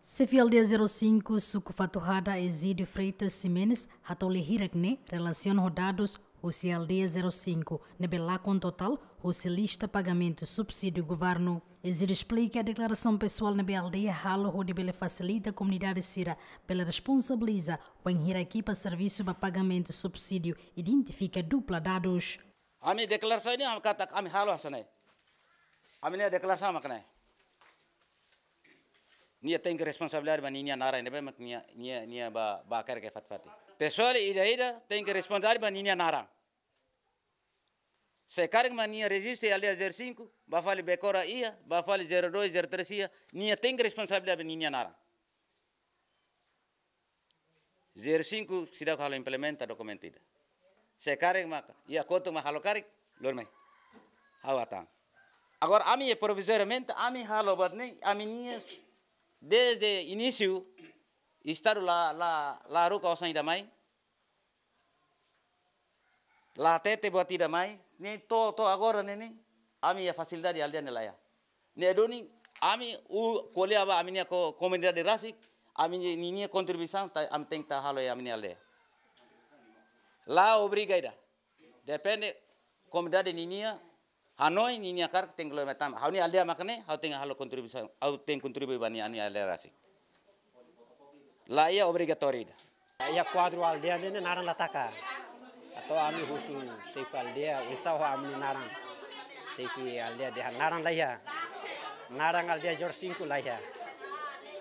Sefialdia 05, Suco Faturrada, Exídio Freitas Simenes, Hatoli Hirakne, Relação Rodados, Rocialdeia 05, Nebelá com total, lista Pagamento Subsídio Governo. Exídio explica a declaração pessoal na aldeia Halo, onde ele facilita a comunidade Sira, pela responsabiliza o enhierarquia para serviço para pagamento subsídio, identifica dupla dados. A minha declaração é, é. a minha declaração, a minha declaração, Nia tenga responsabilidad ba niya nara nebe mak nia nia nia ba ba kar ke fatfati pesol ida ida tenga responsabilidad ba niya nara se carga ma nia resiste ali a 05 ba fali becora ia ba fali 02 03 ia nia tenga responsabilidad ba niya nara 05 sida ko halo implementa dokumen se carga ma ia koto ma halo karik lor mai hawatan agora ami provisoriamente ami halo badne ami nia Desde el inicio, estar la, la, la ruca idamai. La tete buat idamai. Ni to, to agora nini. Ami ya facilidade aldeia nelaya. Ni edoni, ami u aba ami ni ko comunidade rasik. Ami ni ni contribuição, ami tem teng estar halo ya ami ni alde. Lá obrigaida, ida. Depende comunidade ninia ya, hanoi ni ni akar teng metam hau ni alia makane hau tengah halo kontribusi hau teng kontribusi bani ani alia rasi la ia obligatorida. ia quadro aldea ni naran lataka atau ami husu safe aldea insau ami naran Safe aldea dia naran la ia naran aldea jor singku la ia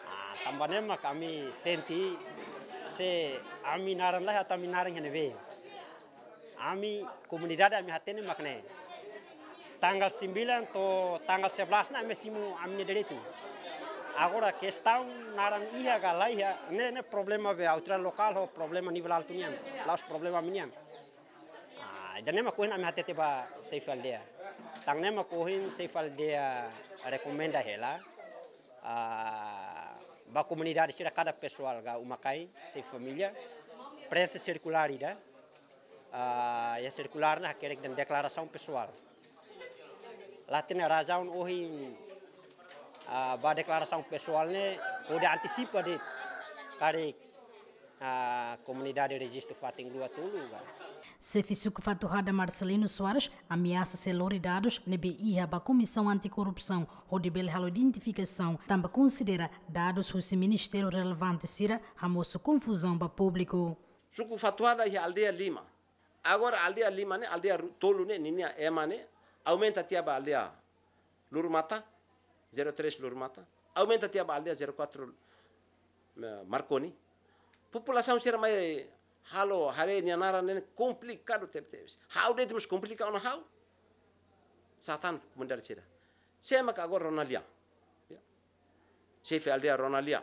ah, tambane mak ami senti se ami naran la ia atau ami naran hene be ami komunidad ami hatene makne tanggal 9 to tanggal 11 na mesimu amne deletu agora questão naran iha galai iha ne ne problema ve autra local ho problema nível alto nian laos problema minian ah jane ma kohin ami hatete ba safe aldea tangne ma kohin safe aldea recomenda hela ah ba comunidade sira cada pessoal ga umakai se família prensa circular ida ah ya circular na querek dan declaração pessoal lá tem razão hoje a declaração pessoal né pode antecipa de care a comunidade de registro fatem grua tulu se fisuco faturrada Marcelino Soares ameaça ser louridados nebe iha ba Comissão Anticorrupção, onde bel halo identificação, também considera dados o ministério relevante sira ramoso confusão ba público. Suco faturrada iha aldeia Lima. Agora aldeia Lima né, aldeia Tolu né, nini ema aumenta-te a balea l'Urmata, 03 l'Urmata, aumenta-te a 04 eh, Marconi. População será mais halo eh, hare ni anara nen complicado tep tepes. How det mus complicado na how? Satan mundar sira. Sema ka agora Ronalia. Chef ya. aldea Ronalia.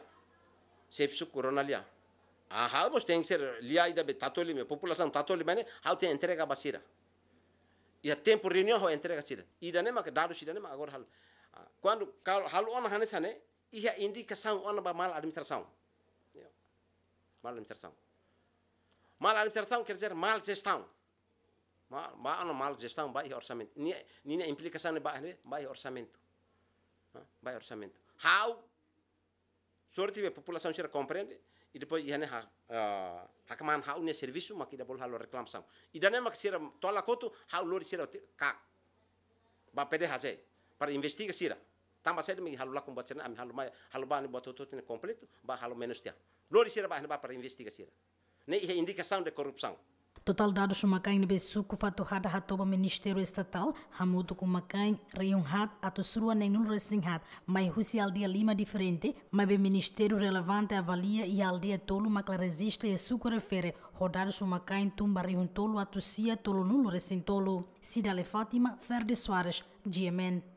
Chef suku Ronalia. Ah, how mus tem ser lia ida betatoli me população tatoli mane how te entrega basira ia ya, tempo reunião ho entrega sida idanema ka dado sidanema agora hal quando hal ona hanesane ia indicação ona ba mal administração mal administração mal administração quer dizer mal gestão ma ma ona mal gestão ba ia orçamento nina implicação ba ba ia orçamento ¿Ah? ba ia orçamento how sorti be population sira comprendre e depois yane ha uh, hakman ha une serviço makida bol halor reklam sam idane mak sira tola kotu ha lori sira ka ba pede hase para investiga sira tamba sede mi halo lakum bat sena am halo mai halo bani bat totot ne ba halo menos lori sira ba ne ba para investiga sira ne indicação de corrupção total dados Totalidade Shumakan Nibesuku Fatuhada toba Ministério Estatal, Hamuto Kumakan, Reunhat, Atusurua Nenul Resinhat, mais Husi Aldeia Lima Diferente, bem Ministério Relevante Avalia e Aldeia Tolo Maclaresista e Suco Refere, Rodar Shumakan Tumba Reun Tolo Atusia Tolo Nulo tolo. Cidale Fátima, Ferde Soares, GMN.